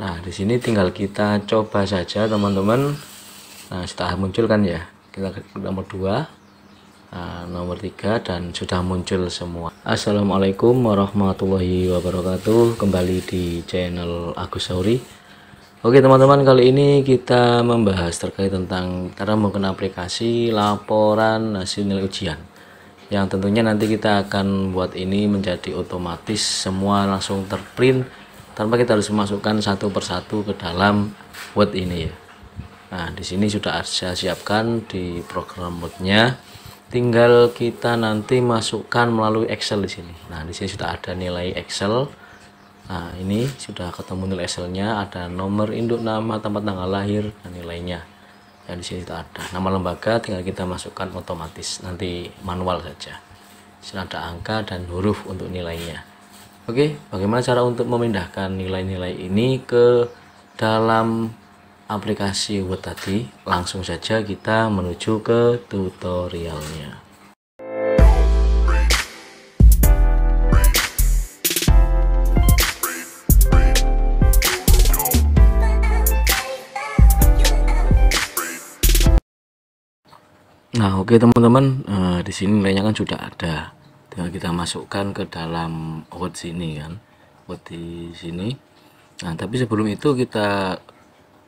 Nah, di sini tinggal kita coba saja, teman-teman. Nah, setelah muncul kan ya. Kita nomor 2, nah, nomor 3 dan sudah muncul semua. Assalamualaikum warahmatullahi wabarakatuh. Kembali di channel Agus Sauri. Oke, teman-teman, kali ini kita membahas terkait tentang cara menggunakan aplikasi laporan hasil nilai ujian. Yang tentunya nanti kita akan buat ini menjadi otomatis semua langsung terprint tanpa kita harus memasukkan satu persatu ke dalam word ini ya nah di sini sudah saya siapkan di program wordnya tinggal kita nanti masukkan melalui Excel di sini nah di sini sudah ada nilai Excel nah ini sudah ketemu nilai Excelnya ada nomor induk nama tempat tanggal lahir dan nilainya dan di sini sudah ada nama lembaga tinggal kita masukkan otomatis nanti manual saja sudah ada angka dan huruf untuk nilainya Oke, bagaimana cara untuk memindahkan nilai-nilai ini ke dalam aplikasi Word tadi? Langsung saja kita menuju ke tutorialnya. Nah, oke teman-teman, eh, di sini nilainya kan sudah ada tinggal kita masukkan ke dalam out sini kan out di sini nah tapi sebelum itu kita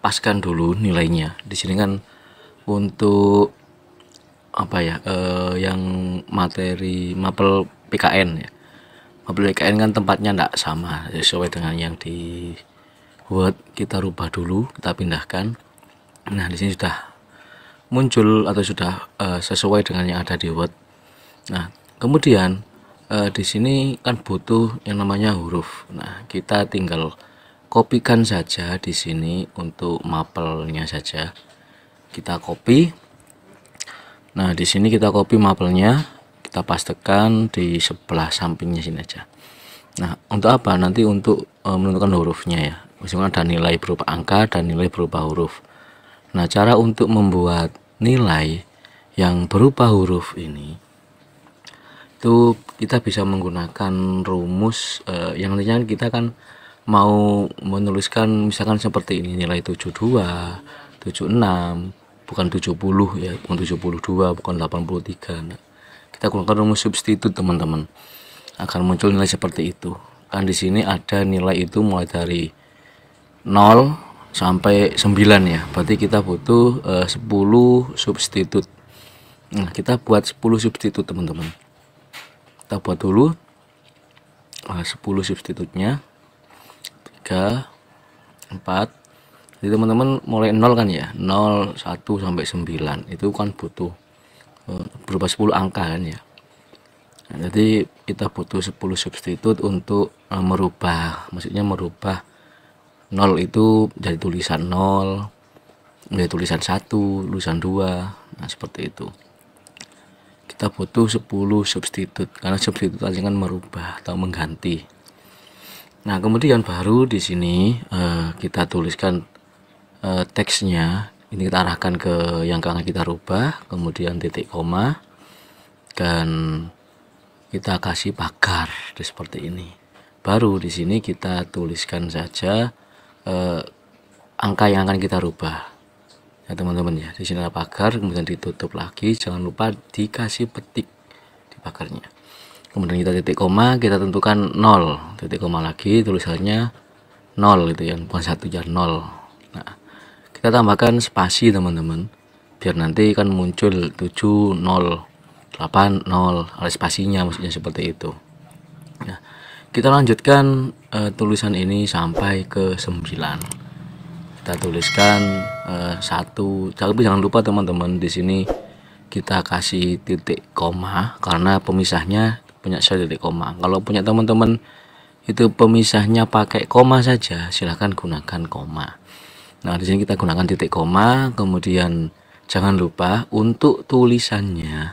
paskan dulu nilainya di sini kan untuk apa ya eh, yang materi mapel PKN ya mapel PKN kan tempatnya tidak sama sesuai dengan yang di Word kita rubah dulu kita pindahkan nah di sini sudah muncul atau sudah eh, sesuai dengan yang ada di Word nah kemudian e, di sini kan butuh yang namanya huruf nah kita tinggal kopikan saja di sini untuk mapelnya saja kita copy nah di sini kita copy mapelnya kita pastekan di sebelah sampingnya sini aja nah untuk apa nanti untuk e, menentukan hurufnya ya misalnya ada nilai berupa angka dan nilai berupa huruf nah cara untuk membuat nilai yang berupa huruf ini itu kita bisa menggunakan rumus uh, yang nantinya kita kan mau menuliskan misalkan seperti ini nilai 72 76 bukan 70 ya bukan 72 bukan 83 nah, kita gunakan rumus substitut teman-teman akan muncul nilai seperti itu kan di sini ada nilai itu mulai dari 0 sampai 9 ya berarti kita butuh eh, uh, 10 substitut nah kita buat 10 substitut teman-teman kita buat dulu 10 ah, substitutnya 3 4 jadi teman-teman mulai 0 kan ya 0 1 sampai 9 itu kan butuh eh, berupa 10 angka kan ya nah, jadi kita butuh 10 substitut untuk eh, merubah maksudnya merubah 0 itu dari tulisan 0 menjadi tulisan 1 tulisan 2 nah seperti itu kita butuh 10 substitut karena substitut artinya kan merubah atau mengganti nah kemudian baru di sini eh, kita tuliskan eh, teksnya ini kita arahkan ke yang akan kita rubah kemudian titik koma dan kita kasih pagar seperti ini baru di sini kita tuliskan saja eh, angka yang akan kita rubah ya teman-teman ya di sini ada pagar kemudian ditutup lagi jangan lupa dikasih petik di pagarnya kemudian kita titik koma kita tentukan 0 titik koma lagi tulisannya 0 itu yang bukan satu ya 0 nah kita tambahkan spasi teman-teman biar nanti kan muncul 7 0 8 0 ada spasinya maksudnya seperti itu nah, kita lanjutkan uh, tulisan ini sampai ke 9 kita tuliskan uh, satu tapi jangan lupa teman-teman di sini kita kasih titik koma karena pemisahnya punya saya titik koma kalau punya teman-teman itu pemisahnya pakai koma saja silahkan gunakan koma nah di sini kita gunakan titik koma kemudian jangan lupa untuk tulisannya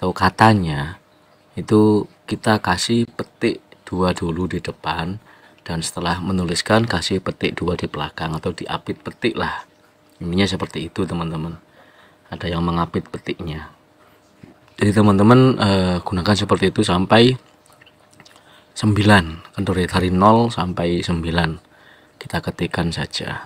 atau katanya itu kita kasih petik dua dulu di depan dan setelah menuliskan kasih petik dua di belakang atau diapit petik lah ininya seperti itu teman-teman ada yang mengapit petiknya jadi teman-teman eh, gunakan seperti itu sampai 9 kendor dari 0 sampai 9 kita ketikkan saja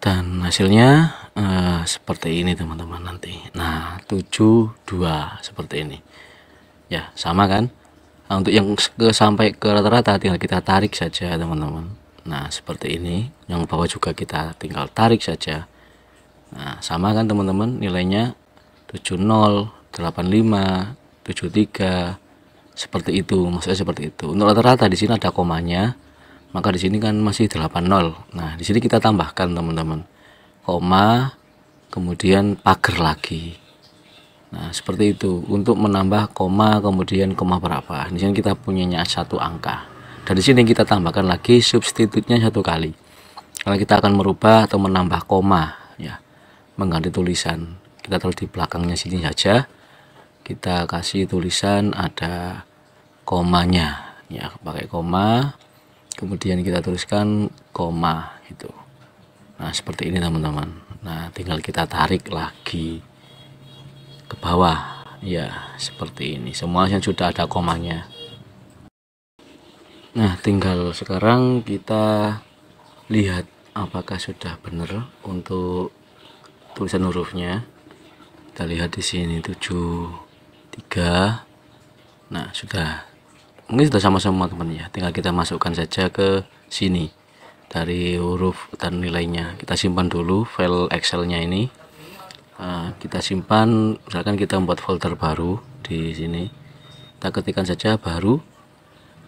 dan hasilnya eh, seperti ini teman-teman nanti nah 72 seperti ini ya sama kan nah, untuk yang ke, sampai ke rata-rata tinggal kita tarik saja teman-teman nah seperti ini yang bawah juga kita tinggal tarik saja nah sama kan teman-teman nilainya lima tujuh 73 seperti itu maksudnya seperti itu untuk rata-rata di sini ada komanya maka di sini kan masih 80. Nah, di sini kita tambahkan teman-teman. Koma kemudian pagar lagi. Nah, seperti itu untuk menambah koma kemudian koma berapa. Di sini kita punyanya satu angka. Dari sini kita tambahkan lagi substitutnya satu kali. Karena kita akan merubah atau menambah koma ya. Mengganti tulisan. Kita taruh di belakangnya sini saja. Kita kasih tulisan ada komanya ya, pakai koma kemudian kita tuliskan koma gitu nah seperti ini teman-teman nah tinggal kita tarik lagi ke bawah ya seperti ini semua yang sudah ada komanya nah tinggal sekarang kita lihat apakah sudah benar untuk tulisan hurufnya kita lihat di sini 7 3 nah sudah ini sudah sama-sama teman ya tinggal kita masukkan saja ke sini dari huruf dan nilainya kita simpan dulu file excelnya ini uh, kita simpan misalkan kita membuat folder baru di sini kita ketikkan saja baru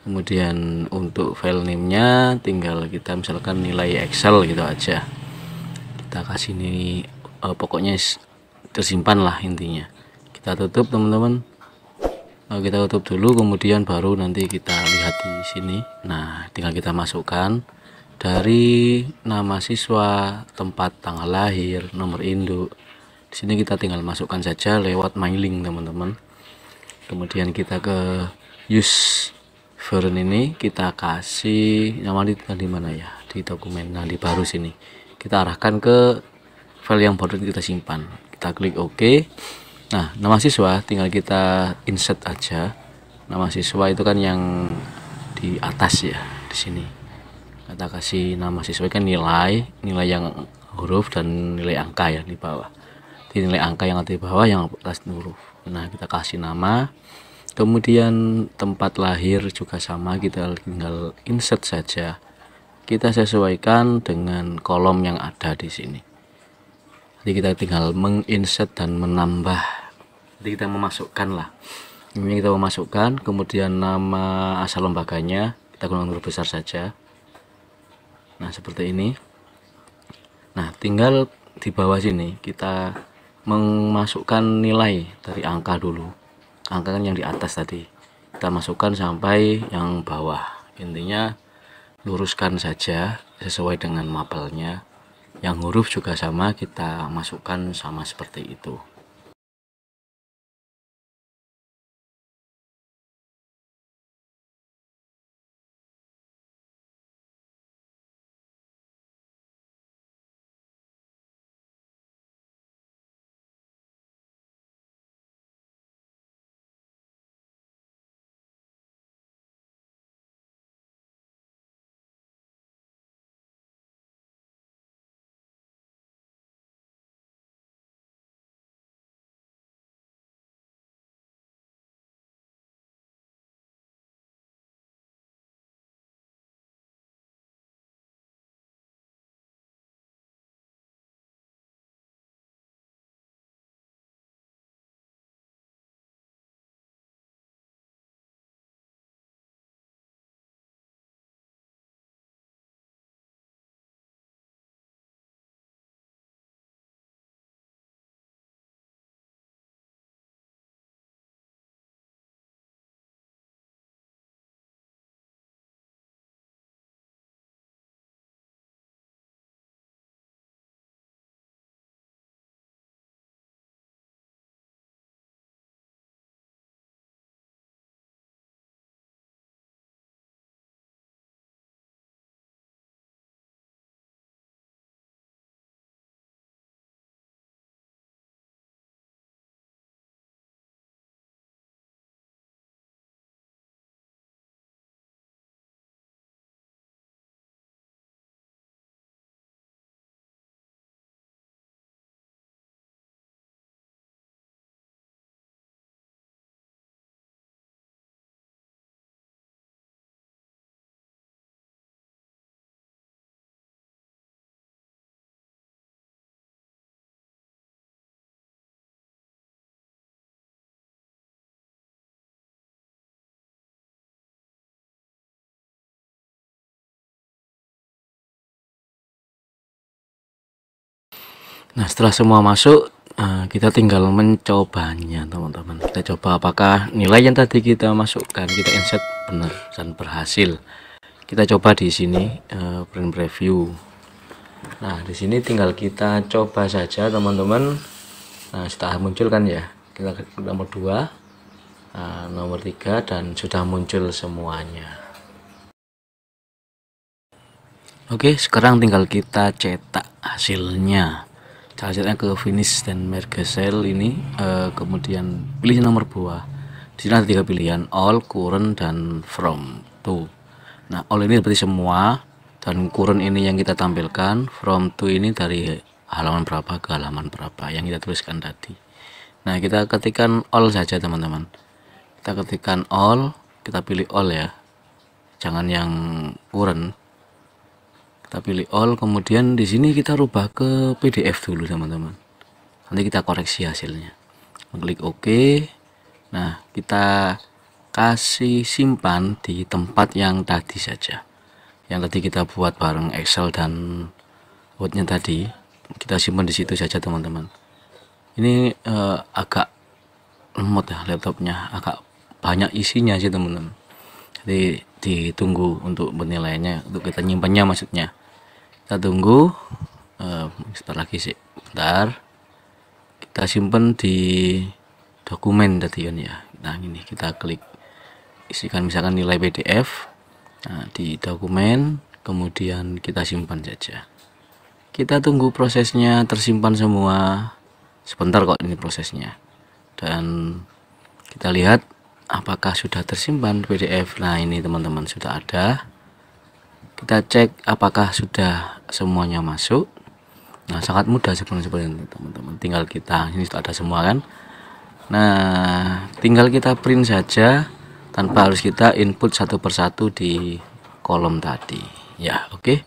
kemudian untuk file name-nya tinggal kita misalkan nilai Excel gitu aja kita kasih ini uh, eh, pokoknya tersimpan lah intinya kita tutup teman-teman kita tutup dulu kemudian baru nanti kita lihat di sini nah tinggal kita masukkan dari nama siswa tempat tanggal lahir nomor induk di sini kita tinggal masukkan saja lewat mailing teman-teman kemudian kita ke use Fern ini kita kasih nama di di mana ya di dokumen nah di baru sini kita arahkan ke file yang baru kita simpan kita klik OK Nah, nama siswa tinggal kita insert aja. Nama siswa itu kan yang di atas ya, di sini. Kita kasih nama siswa kan nilai, nilai yang huruf dan nilai angka ya di bawah. Di nilai angka yang ada di bawah yang atas huruf. Nah, kita kasih nama. Kemudian tempat lahir juga sama, kita tinggal insert saja. Kita sesuaikan dengan kolom yang ada di sini. Jadi kita tinggal menginsert dan menambah Nanti kita memasukkan lah. Ini kita memasukkan, kemudian nama asal lembaganya kita gunakan huruf besar saja. Nah, seperti ini. Nah, tinggal di bawah sini kita memasukkan nilai dari angka dulu. Angka kan yang di atas tadi. Kita masukkan sampai yang bawah. Intinya luruskan saja sesuai dengan mapelnya yang huruf juga sama kita masukkan sama seperti itu Nah setelah semua masuk eh, kita tinggal mencobanya teman-teman kita coba apakah nilai yang tadi kita masukkan kita insert benar dan berhasil kita coba di sini eh, print preview nah di sini tinggal kita coba saja teman-teman nah setelah muncul kan ya kita nomor 2 eh, nomor 3 dan sudah muncul semuanya Oke sekarang tinggal kita cetak hasilnya hasilnya ke finish dan Mergesel ini uh, kemudian pilih nomor buah di sini ada tiga pilihan all current dan from to nah all ini berarti semua dan current ini yang kita tampilkan from to ini dari halaman berapa ke halaman berapa yang kita tuliskan tadi nah kita ketikkan all saja teman-teman kita ketikkan all kita pilih all ya jangan yang current kita pilih all kemudian di sini kita rubah ke PDF dulu teman-teman nanti kita koreksi hasilnya klik OK nah kita kasih simpan di tempat yang tadi saja yang tadi kita buat bareng Excel dan Wordnya tadi kita simpan di situ saja teman-teman ini eh, agak lemot ya laptopnya agak banyak isinya sih teman-teman jadi ditunggu untuk penilaiannya untuk kita nyimpannya maksudnya kita tunggu uh, eh, setelah lagi sih bentar kita simpan di dokumen tadi kan ya nah ini kita klik isikan misalkan nilai pdf nah, di dokumen kemudian kita simpan saja kita tunggu prosesnya tersimpan semua sebentar kok ini prosesnya dan kita lihat apakah sudah tersimpan PDF nah ini teman-teman sudah ada kita cek apakah sudah semuanya masuk nah sangat mudah sebenarnya teman-teman tinggal kita ini sudah ada semua kan nah tinggal kita print saja tanpa harus kita input satu persatu di kolom tadi ya oke okay.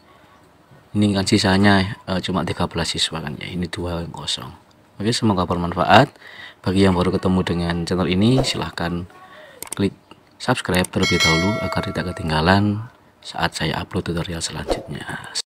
ini kan sisanya e, cuma 13 siswa kan ya ini dua yang kosong oke okay, semoga bermanfaat bagi yang baru ketemu dengan channel ini silahkan klik subscribe terlebih dahulu agar tidak ketinggalan saat saya upload tutorial selanjutnya.